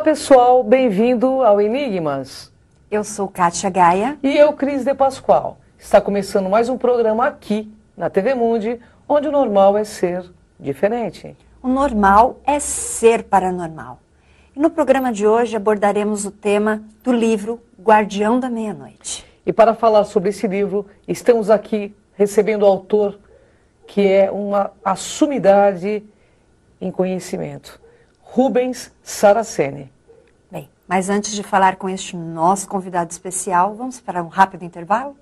Olá, pessoal, bem-vindo ao Enigmas. Eu sou Kátia Gaia. E eu, Cris De Pascoal. Está começando mais um programa aqui, na TV Mundi, onde o normal é ser diferente. O normal é ser paranormal. E no programa de hoje abordaremos o tema do livro Guardião da Meia-Noite. E para falar sobre esse livro, estamos aqui recebendo o autor, que é uma assumidade em conhecimento. Rubens Saraceni. Bem, mas antes de falar com este nosso convidado especial, vamos para um rápido intervalo?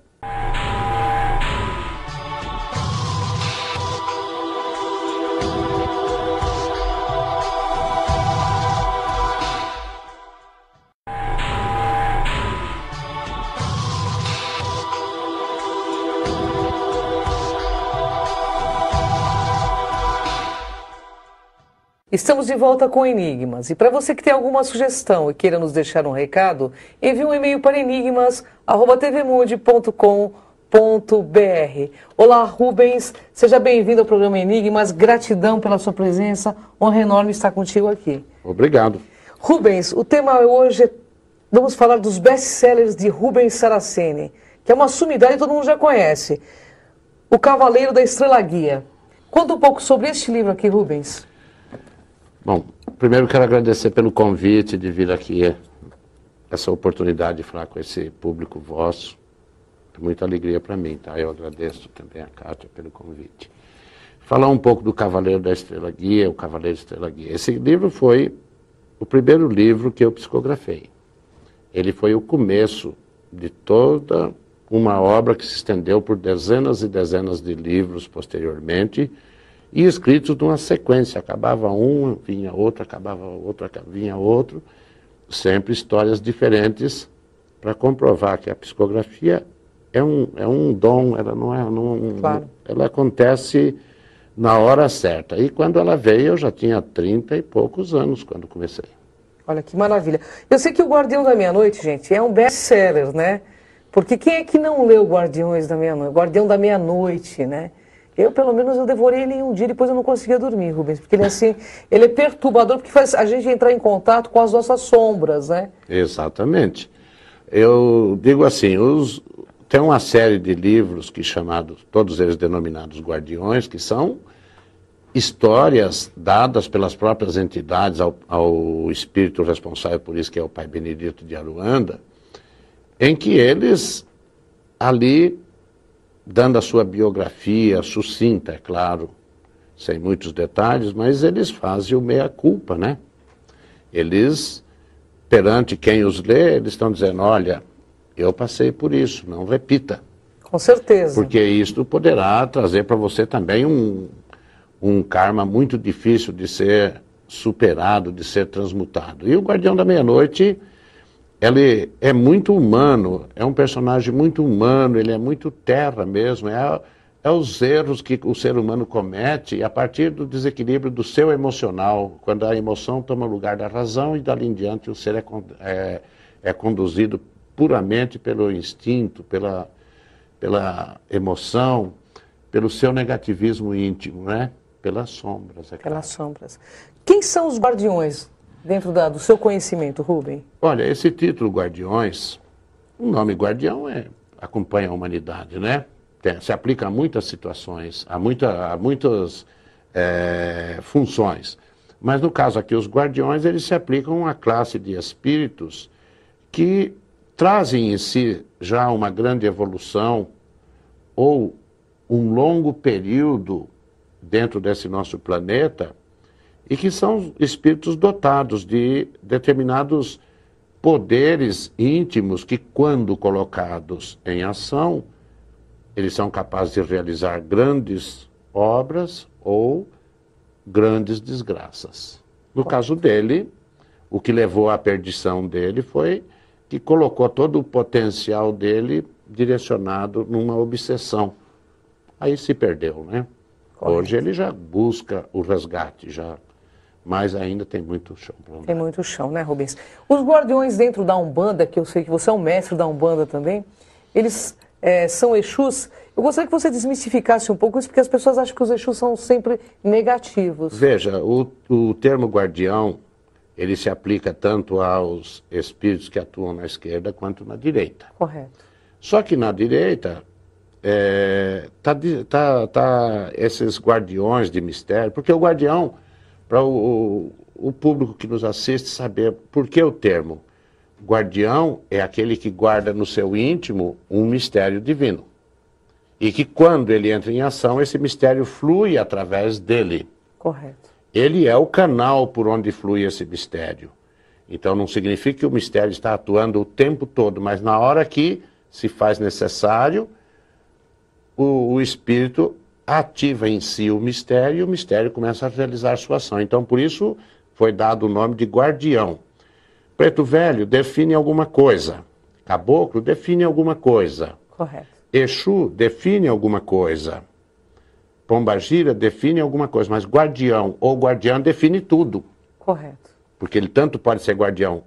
Estamos de volta com Enigmas. E para você que tem alguma sugestão e queira nos deixar um recado, envie um e-mail para enigmas.tvmude.com.br. Olá, Rubens. Seja bem-vindo ao programa Enigmas. Gratidão pela sua presença. Honra enorme estar contigo aqui. Obrigado. Rubens, o tema hoje é... Vamos falar dos best-sellers de Rubens Saraceni, que é uma sumidade que todo mundo já conhece. O Cavaleiro da Estrela Guia. Conta um pouco sobre este livro aqui, Rubens. Bom, primeiro quero agradecer pelo convite de vir aqui, essa oportunidade de falar com esse público vosso. É muita alegria para mim, tá? Eu agradeço também a Kátia pelo convite. Falar um pouco do Cavaleiro da Estrela Guia, o Cavaleiro da Estrela Guia. Esse livro foi o primeiro livro que eu psicografei. Ele foi o começo de toda uma obra que se estendeu por dezenas e dezenas de livros posteriormente e escritos numa sequência. Acabava um, vinha outro, acabava outro, vinha outro. Sempre histórias diferentes para comprovar que a psicografia é um, é um dom, ela não é. Não, claro. Ela acontece na hora certa. E quando ela veio, eu já tinha trinta e poucos anos quando comecei. Olha que maravilha. Eu sei que o Guardião da Meia-Noite, gente, é um best-seller, né? Porque quem é que não leu Guardiões da Meia-Noite? Guardião da Meia-Noite, né? Eu, pelo menos, eu devorei ele em um dia, depois eu não conseguia dormir, Rubens, porque ele é assim, ele é perturbador, porque faz a gente entrar em contato com as nossas sombras, né? Exatamente. Eu digo assim, os, tem uma série de livros que chamados, todos eles denominados guardiões, que são histórias dadas pelas próprias entidades ao, ao espírito responsável por isso, que é o Pai Benedito de Aruanda, em que eles ali dando a sua biografia sucinta, é claro, sem muitos detalhes, mas eles fazem o meia-culpa, né? Eles, perante quem os lê, eles estão dizendo, olha, eu passei por isso, não repita. Com certeza. Porque isso poderá trazer para você também um, um karma muito difícil de ser superado, de ser transmutado. E o Guardião da Meia-Noite ele é muito humano, é um personagem muito humano, ele é muito terra mesmo. É, é os erros que o ser humano comete a partir do desequilíbrio do seu emocional, quando a emoção toma lugar da razão e dali em diante o ser é, é, é conduzido puramente pelo instinto, pela, pela emoção, pelo seu negativismo íntimo, né? Pelas sombras, é claro. Pelas sombras. Quem são os guardiões dentro da, do seu conhecimento, Rubem? Olha, esse título Guardiões, o nome Guardião é, acompanha a humanidade, né? Tem, se aplica a muitas situações, a, muita, a muitas é, funções. Mas no caso aqui, os guardiões, eles se aplicam a uma classe de espíritos que trazem em si já uma grande evolução ou um longo período dentro desse nosso planeta e que são espíritos dotados de determinados poderes íntimos que, quando colocados em ação, eles são capazes de realizar grandes obras ou grandes desgraças. No caso dele, o que levou à perdição dele foi que colocou todo o potencial dele direcionado numa obsessão. Aí se perdeu, né? Correto. Hoje ele já busca o resgate, já mas ainda tem muito chão para andar. Tem muito chão, né, Rubens? Os guardiões dentro da Umbanda, que eu sei que você é um mestre da Umbanda também, eles é, são Exus. Eu gostaria que você desmistificasse um pouco isso, porque as pessoas acham que os Exus são sempre negativos. Veja, o, o termo guardião, ele se aplica tanto aos espíritos que atuam na esquerda quanto na direita. Correto. Só que na direita, é, tá, tá, tá esses guardiões de mistério, porque o guardião para o, o público que nos assiste saber por que o termo. Guardião é aquele que guarda no seu íntimo um mistério divino. E que quando ele entra em ação, esse mistério flui através dele. Correto. Ele é o canal por onde flui esse mistério. Então não significa que o mistério está atuando o tempo todo, mas na hora que se faz necessário, o, o espírito ativa em si o mistério e o mistério começa a realizar sua ação. Então, por isso, foi dado o nome de guardião. Preto velho define alguma coisa. Caboclo define alguma coisa. Correto. Exu define alguma coisa. Pombagira define alguma coisa, mas guardião ou guardiã define tudo. Correto. Porque ele tanto pode ser guardião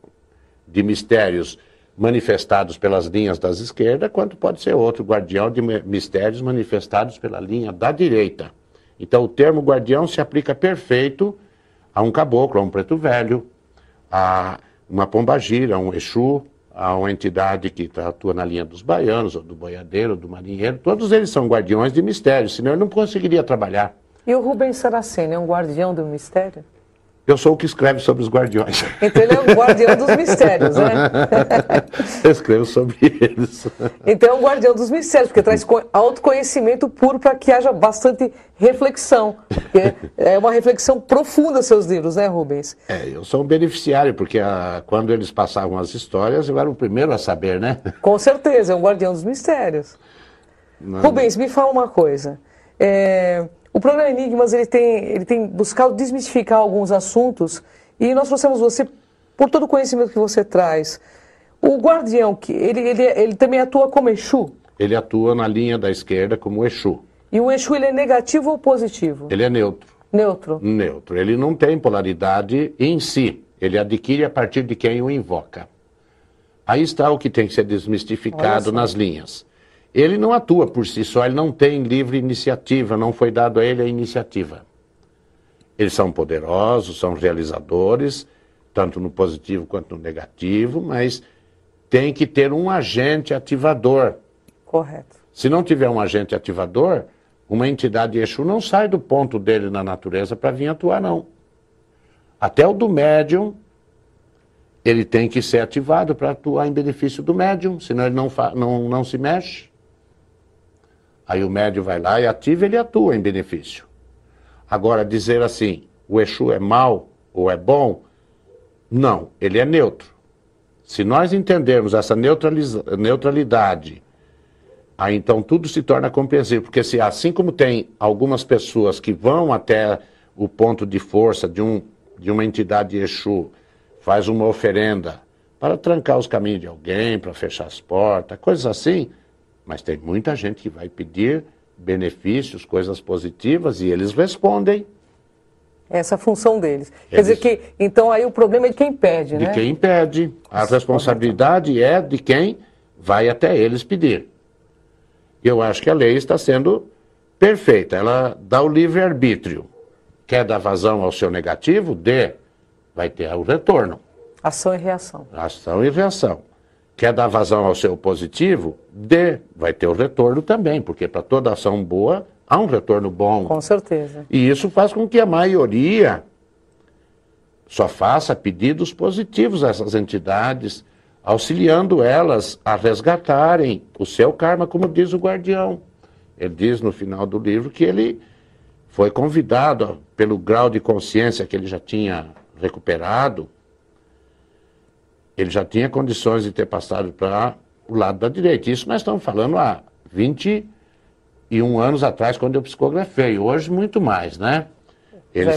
de mistérios manifestados pelas linhas das esquerdas, quanto pode ser outro guardião de mistérios manifestados pela linha da direita. Então, o termo guardião se aplica perfeito a um caboclo, a um preto velho, a uma pombagira, a um exu, a uma entidade que tá, atua na linha dos baianos, ou do boiadeiro, do marinheiro. Todos eles são guardiões de mistérios, senão ele não conseguiria trabalhar. E o Rubens Saraceni é um guardião do mistério? Eu sou o que escreve sobre os guardiões. Então ele é o guardião dos mistérios, né? Eu escrevo sobre eles. Então é o guardião dos mistérios, porque traz autoconhecimento puro para que haja bastante reflexão. É, é uma reflexão profunda seus livros, né, Rubens? É, eu sou um beneficiário, porque a, ah, quando eles passavam as histórias, eu era o primeiro a saber, né? Com certeza, é um guardião dos mistérios. Não. Rubens, me fala uma coisa. É... O programa Enigmas ele tem, ele tem buscado desmistificar alguns assuntos e nós trouxemos você por todo o conhecimento que você traz. O guardião, que ele, ele, ele também atua como Exu? Ele atua na linha da esquerda como Exu. E o Exu ele é negativo ou positivo? Ele é neutro. Neutro. Neutro. Ele não tem polaridade em si. Ele adquire a partir de quem o invoca. Aí está o que tem que ser desmistificado nas linhas. Ele não atua por si só, ele não tem livre iniciativa, não foi dado a ele a iniciativa. Eles são poderosos, são realizadores, tanto no positivo quanto no negativo, mas tem que ter um agente ativador. Correto. Se não tiver um agente ativador, uma entidade Exu não sai do ponto dele na natureza para vir atuar, não. Até o do médium, ele tem que ser ativado para atuar em benefício do médium, senão ele não, não, não se mexe. Aí o médio vai lá e ativa, ele atua em benefício. Agora, dizer assim, o Exu é mau ou é bom, não, ele é neutro. Se nós entendermos essa neutralidade, aí então tudo se torna compreensível. Porque se assim como tem algumas pessoas que vão até o ponto de força de, um, de uma entidade Exu, faz uma oferenda para trancar os caminhos de alguém, para fechar as portas, coisas assim, mas tem muita gente que vai pedir benefícios, coisas positivas, e eles respondem. É essa é a função deles. Eles... Quer dizer que, então, aí o problema é de quem pede, né? De quem pede. A responsabilidade é de quem vai até eles pedir. Eu acho que a lei está sendo perfeita. Ela dá o livre-arbítrio. Quer dar vazão ao seu negativo? Dê. Vai ter o retorno. Ação e reação. Ação e reação. Quer dar vazão ao seu positivo? Dê. Vai ter o retorno também, porque para toda ação boa há um retorno bom. Com certeza. E isso faz com que a maioria só faça pedidos positivos a essas entidades, auxiliando elas a resgatarem o seu karma, como diz o guardião. Ele diz no final do livro que ele foi convidado pelo grau de consciência que ele já tinha recuperado ele já tinha condições de ter passado para o lado da direita. Isso nós estamos falando há 21 anos atrás, quando eu psicografei. Hoje, muito mais, né? Ele,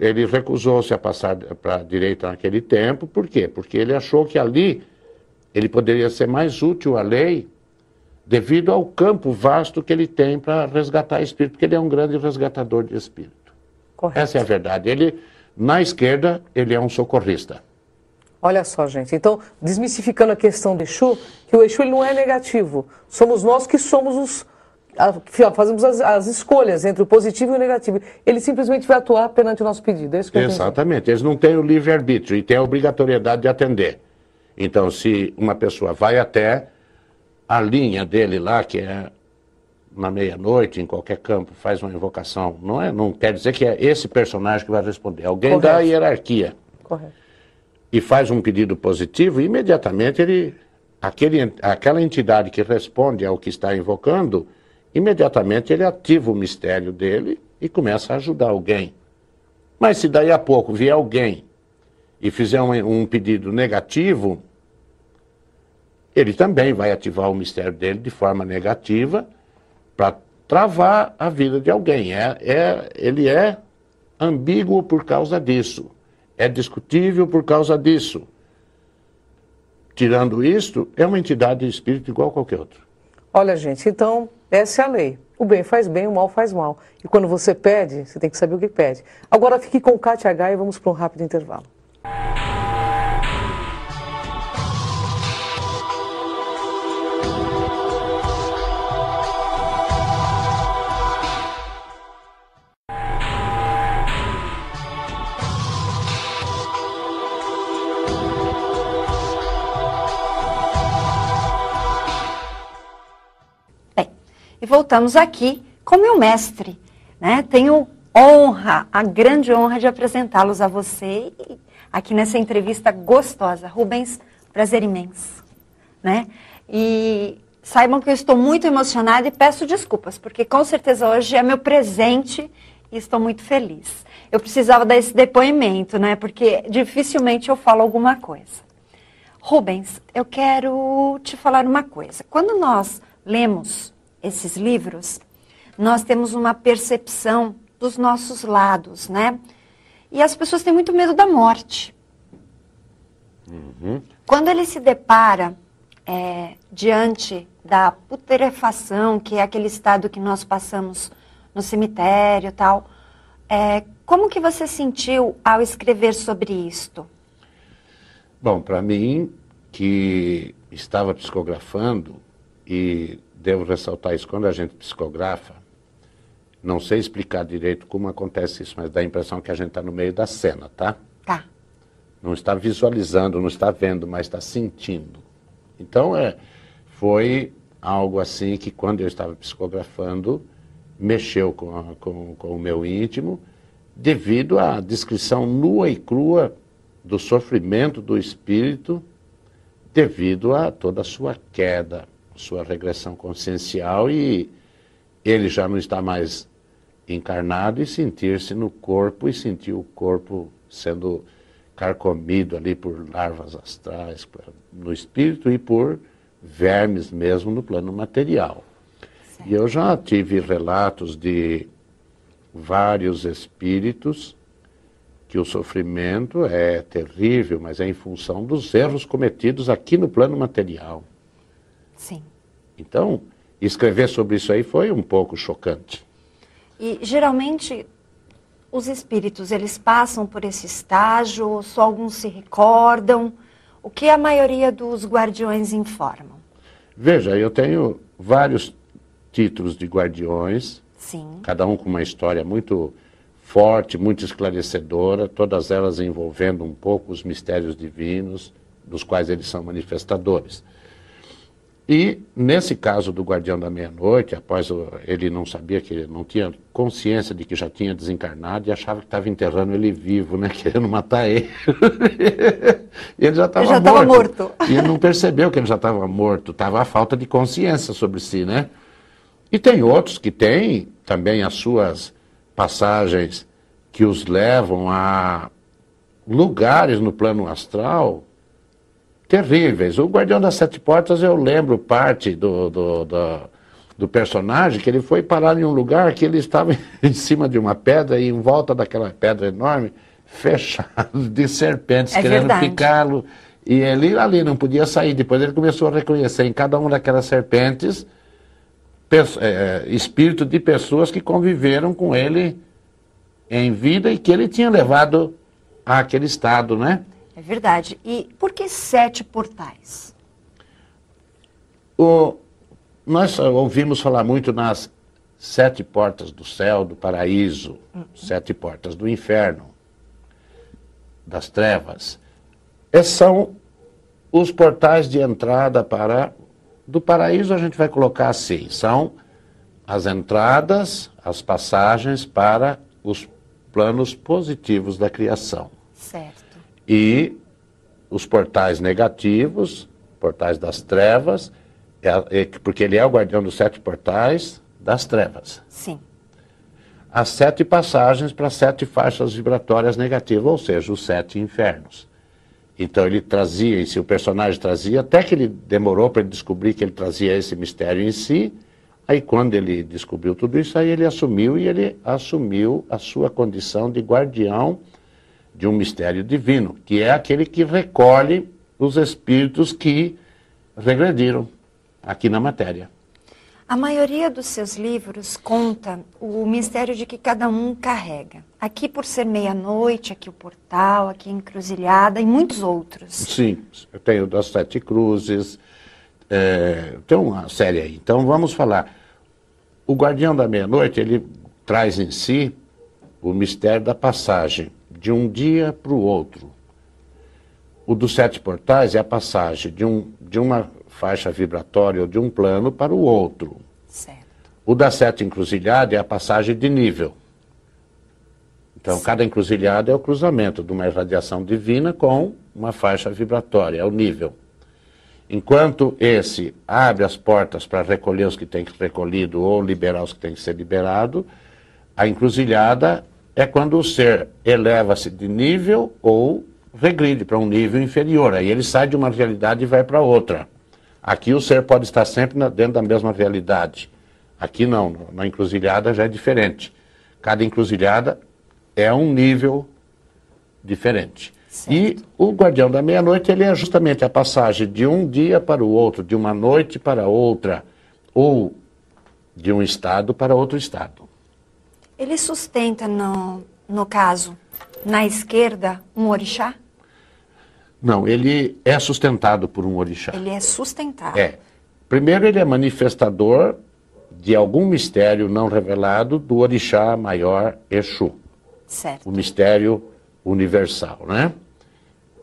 ele recusou-se a passar para a direita naquele tempo. Por quê? Porque ele achou que ali ele poderia ser mais útil à lei devido ao campo vasto que ele tem para resgatar espírito, porque ele é um grande resgatador de espírito. Correto. Essa é a verdade. Ele, na esquerda, ele é um socorrista. Olha só, gente. Então, desmistificando a questão do Exu, que o Exu ele não é negativo. Somos nós que somos os. Fazemos as, as escolhas entre o positivo e o negativo. Ele simplesmente vai atuar perante o nosso pedido. É isso que eu Exatamente. Eles não têm o livre-arbítrio e têm a obrigatoriedade de atender. Então, se uma pessoa vai até a linha dele lá, que é na meia-noite, em qualquer campo, faz uma invocação, não, é, não quer dizer que é esse personagem que vai responder. Alguém Correto. da hierarquia. Correto e faz um pedido positivo, imediatamente ele, aquele, aquela entidade que responde ao que está invocando, imediatamente ele ativa o mistério dele e começa a ajudar alguém. Mas se daí a pouco vier alguém e fizer um, um pedido negativo, ele também vai ativar o mistério dele de forma negativa para travar a vida de alguém. É, é, ele é ambíguo por causa disso. É discutível por causa disso. Tirando isto, é uma entidade de espírito igual a qualquer outra. Olha, gente, então, essa é a lei. O bem faz bem, o mal faz mal. E quando você pede, você tem que saber o que pede. Agora fique com o KTH e vamos para um rápido intervalo. voltamos aqui com meu mestre. Né? Tenho honra, a grande honra de apresentá-los a você aqui nessa entrevista gostosa. Rubens, prazer imenso. Né? E saibam que eu estou muito emocionada e peço desculpas, porque com certeza hoje é meu presente e estou muito feliz. Eu precisava dar esse depoimento, né? Porque dificilmente eu falo alguma coisa. Rubens, eu quero te falar uma coisa. Quando nós lemos esses livros, nós temos uma percepção dos nossos lados, né? E as pessoas têm muito medo da morte. Uhum. Quando ele se depara é, diante da putrefação, que é aquele estado que nós passamos no cemitério tal, é, como que você sentiu ao escrever sobre isto? Bom, para mim, que estava psicografando e devo ressaltar isso, quando a gente psicografa, não sei explicar direito como acontece isso, mas dá a impressão que a gente está no meio da cena, tá? Tá. Não está visualizando, não está vendo, mas está sentindo. Então, é, foi algo assim que quando eu estava psicografando, mexeu com, a, com, com o meu íntimo, devido à descrição nua e crua do sofrimento do espírito, devido a toda a sua queda sua regressão consciencial e ele já não está mais encarnado e sentir-se no corpo e sentir o corpo sendo carcomido ali por larvas astrais no espírito e por vermes mesmo no plano material. Certo. E eu já tive relatos de vários espíritos que o sofrimento é terrível, mas é em função dos erros cometidos aqui no plano material. Então, escrever sobre isso aí foi um pouco chocante. E geralmente os espíritos, eles passam por esse estágio, só alguns se recordam. O que a maioria dos guardiões informam? Veja, eu tenho vários títulos de guardiões, Sim. cada um com uma história muito forte, muito esclarecedora, todas elas envolvendo um pouco os mistérios divinos dos quais eles são manifestadores. E, nesse caso do Guardião da Meia-Noite, após o, ele não sabia que ele não tinha consciência de que já tinha desencarnado e achava que estava enterrando ele vivo, né? Querendo matar ele. ele já estava morto. morto. E ele não percebeu que ele já estava morto. Estava a falta de consciência sobre si, né? E tem outros que têm também as suas passagens que os levam a lugares no plano astral terríveis. O Guardião das Sete Portas, eu lembro parte do, do, do, do personagem, que ele foi parar em um lugar que ele estava em cima de uma pedra e em volta daquela pedra enorme, fechado de serpentes, é querendo picá-lo. E ele ali não podia sair. Depois ele começou a reconhecer em cada uma daquelas serpentes é, é, espírito de pessoas que conviveram com ele em vida e que ele tinha levado àquele estado, né? É verdade. E por que sete portais? O, nós ouvimos falar muito nas sete portas do céu, do paraíso, uhum. sete portas do inferno, das trevas. Esses são os portais de entrada para. Do paraíso a gente vai colocar assim: são as entradas, as passagens para os planos positivos da criação. Certo. E os portais negativos, portais das trevas, é, é, porque ele é o guardião dos sete portais das trevas. Sim. As sete passagens para sete faixas vibratórias negativas, ou seja, os sete infernos. Então ele trazia em si, o personagem trazia, até que ele demorou para descobrir que ele trazia esse mistério em si. Aí quando ele descobriu tudo isso, aí ele assumiu e ele assumiu a sua condição de guardião de um mistério divino, que é aquele que recolhe os espíritos que regrediram aqui na matéria. A maioria dos seus livros conta o mistério de que cada um carrega. Aqui por ser meia-noite, aqui o portal, aqui a encruzilhada e muitos outros. Sim, eu tenho das sete cruzes, é, tem uma série aí. Então vamos falar. O guardião da meia-noite, ele traz em si o mistério da passagem de um dia para o outro. O dos sete portais é a passagem de, um, de uma faixa vibratória ou de um plano para o outro. Certo. O da sete encruzilhada é a passagem de nível. Então, cada encruzilhada é o cruzamento de uma irradiação divina com uma faixa vibratória, é o nível. Enquanto esse abre as portas para recolher os que têm que ser recolhido ou liberar os que têm que ser liberado, a encruzilhada é quando o ser eleva-se de nível ou regride para um nível inferior. Aí ele sai de uma realidade e vai para outra. Aqui o ser pode estar sempre dentro da mesma realidade. Aqui não, na encruzilhada já é diferente. Cada encruzilhada é um nível diferente. Certo. E o guardião da meia-noite, ele é justamente a passagem de um dia para o outro, de uma noite para outra, ou de um estado para outro estado. Ele sustenta, no, no caso, na esquerda, um orixá? Não, ele é sustentado por um orixá. Ele é sustentado. É. Primeiro, ele é manifestador de algum mistério não revelado do orixá maior Exu. Certo. O mistério universal, né?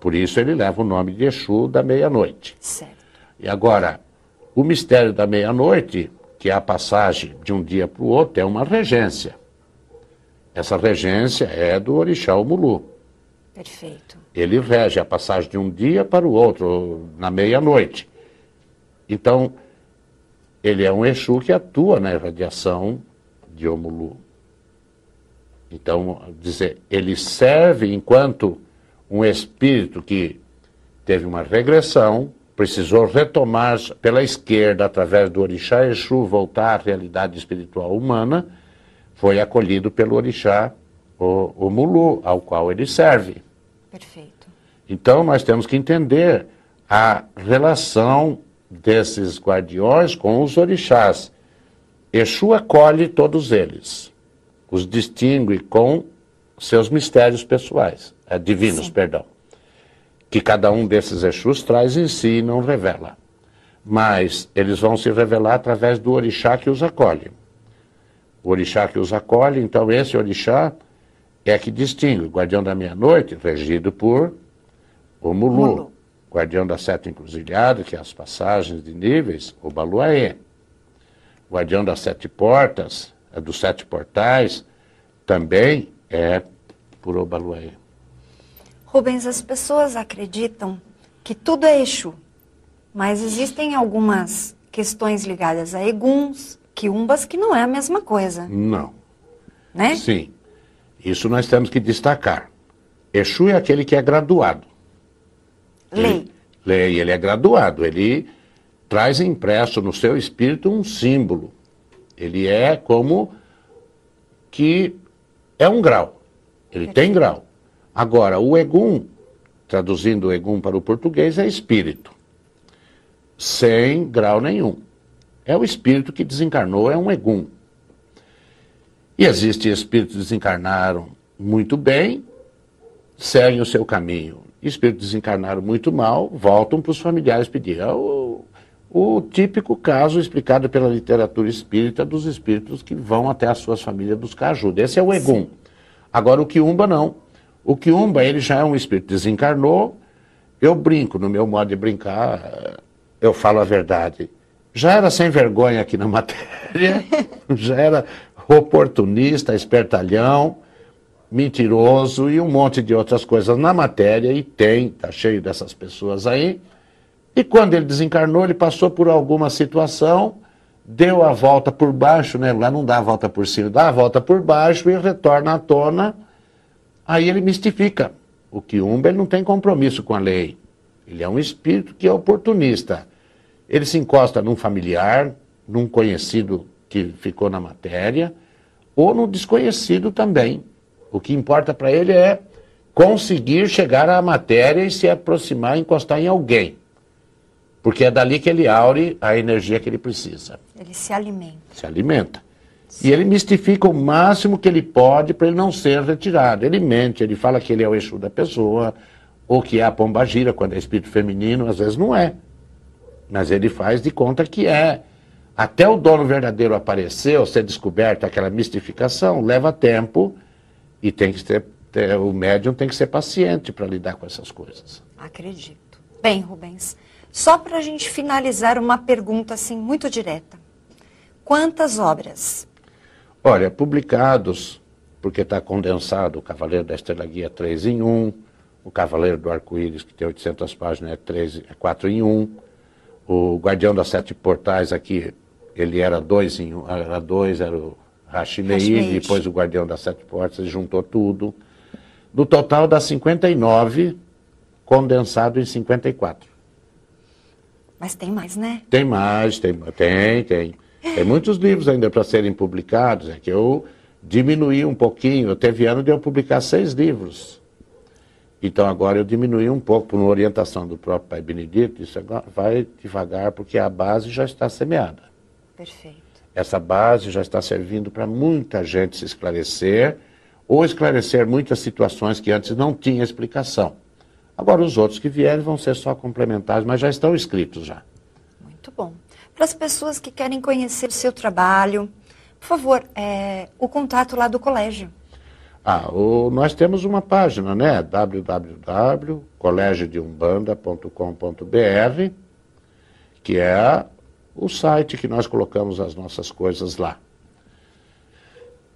Por isso ele leva o nome de Exu da meia-noite. Certo. E agora, o mistério da meia-noite, que é a passagem de um dia para o outro, é uma regência. Essa regência é do orixá Omulu. Perfeito. Ele rege a passagem de um dia para o outro, na meia-noite. Então, ele é um Exu que atua na irradiação de Omulu. Então, dizer, ele serve enquanto um espírito que teve uma regressão, precisou retomar pela esquerda, através do Orixá Exu, voltar à realidade espiritual humana, foi acolhido pelo orixá, o, o Mulu, ao qual ele serve. Perfeito. Então nós temos que entender a relação desses guardiões com os orixás. Exu acolhe todos eles, os distingue com seus mistérios pessoais, é, divinos, Sim. perdão, que cada um desses Exus traz em si e não revela. Mas eles vão se revelar através do orixá que os acolhe o orixá que os acolhe, então esse orixá é que distingue guardião da meia-noite, regido por o Mulu, guardião da sete encruzilhada, que é as passagens de níveis, o Baluaê, guardião das sete portas, eh, dos sete portais, também é por Obaluaê. Rubens, as pessoas acreditam que tudo é Exu, mas existem algumas questões ligadas a Eguns, quiumbas, que não é a mesma coisa. Não. Né? Sim. Isso nós temos que destacar. Exu é aquele que é graduado. Lei. Ele, lei, ele é graduado. Ele traz impresso no seu espírito um símbolo. Ele é como que é um grau. Ele Perfeito. É. tem grau. Agora, o Egum, traduzindo o Egum para o português, é espírito. Sem grau nenhum. É o espírito que desencarnou, é um egum. E existem espíritos que desencarnaram muito bem, seguem o seu caminho. Espíritos desencarnaram muito mal, voltam para os familiares pedir. É o, o típico caso explicado pela literatura espírita dos espíritos que vão até as suas famílias buscar ajuda. Esse é o egum. Sim. Agora, o quiumba não. O quiumba, ele já é um espírito desencarnou. Eu brinco, no meu modo de brincar, eu falo a verdade já era sem vergonha aqui na matéria, já era oportunista, espertalhão, mentiroso e um monte de outras coisas na matéria, e tem, tá cheio dessas pessoas aí. E quando ele desencarnou, ele passou por alguma situação, deu a volta por baixo, né? Lá não dá a volta por cima, dá a volta por baixo e retorna à tona. Aí ele mistifica. O quiumba não tem compromisso com a lei. Ele é um espírito que é oportunista. Ele se encosta num familiar, num conhecido que ficou na matéria, ou num desconhecido também. O que importa para ele é conseguir chegar à matéria e se aproximar, encostar em alguém. Porque é dali que ele aure a energia que ele precisa. Ele se alimenta. Se alimenta. Sim. E ele mistifica o máximo que ele pode para ele não ser retirado. Ele mente, ele fala que ele é o eixo da pessoa, ou que é a pomba gira quando é espírito feminino, às vezes não é. Mas ele faz de conta que é. Até o dono verdadeiro aparecer ou ser descoberto, aquela mistificação, leva tempo e tem que ter, ter é, o médium tem que ser paciente para lidar com essas coisas. Acredito. Bem, Rubens, só para a gente finalizar uma pergunta assim muito direta. Quantas obras? Olha, publicados, porque está condensado o Cavaleiro da Estrela Guia 3 em 1, o Cavaleiro do Arco-Íris, que tem 800 páginas, é, 3, é 4 em 1, o guardião das sete portais aqui, ele era dois em um, era dois, era o Hashimeid, depois o guardião das sete portas, ele juntou tudo. No total dá 59, condensado em 54. Mas tem mais, né? Tem mais, tem, tem, tem. Tem muitos livros ainda para serem publicados, é que eu diminuí um pouquinho, teve ano de eu publicar seis livros. Então agora eu diminui um pouco, por uma orientação do próprio Pai Benedito, isso agora vai devagar, porque a base já está semeada. Perfeito. Essa base já está servindo para muita gente se esclarecer, ou esclarecer muitas situações que antes não tinha explicação. Agora os outros que vierem vão ser só complementares, mas já estão escritos já. Muito bom. Para as pessoas que querem conhecer o seu trabalho, por favor, é, o contato lá do colégio. Ah, o, nós temos uma página, né? www.colegiodeumbanda.com.br, que é o site que nós colocamos as nossas coisas lá.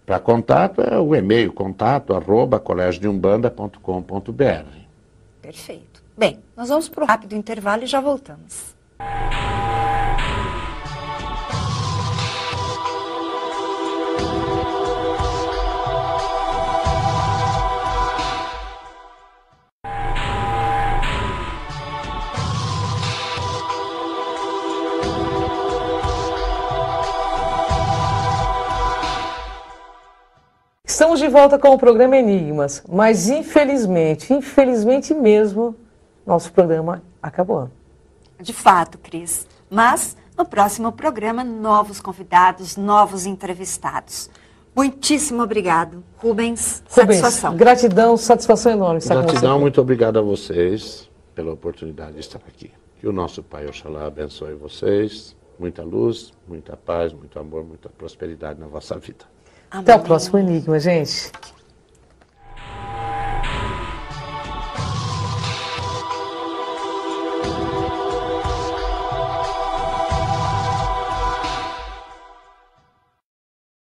Para contato é o e-mail, contato arroba colégiodumbanda.com.br. Perfeito. Bem, nós vamos para o rápido intervalo e já voltamos. Estamos de volta com o programa Enigmas, mas infelizmente, infelizmente mesmo, nosso programa acabou. De fato, Cris. Mas no próximo programa, novos convidados, novos entrevistados. Muitíssimo obrigado, Rubens. Rubens satisfação. Gratidão, satisfação enorme. Gratidão, muito obrigado a vocês pela oportunidade de estar aqui. Que o nosso Pai Oxalá abençoe vocês. Muita luz, muita paz, muito amor, muita prosperidade na vossa vida. Até o próximo enigma, gente.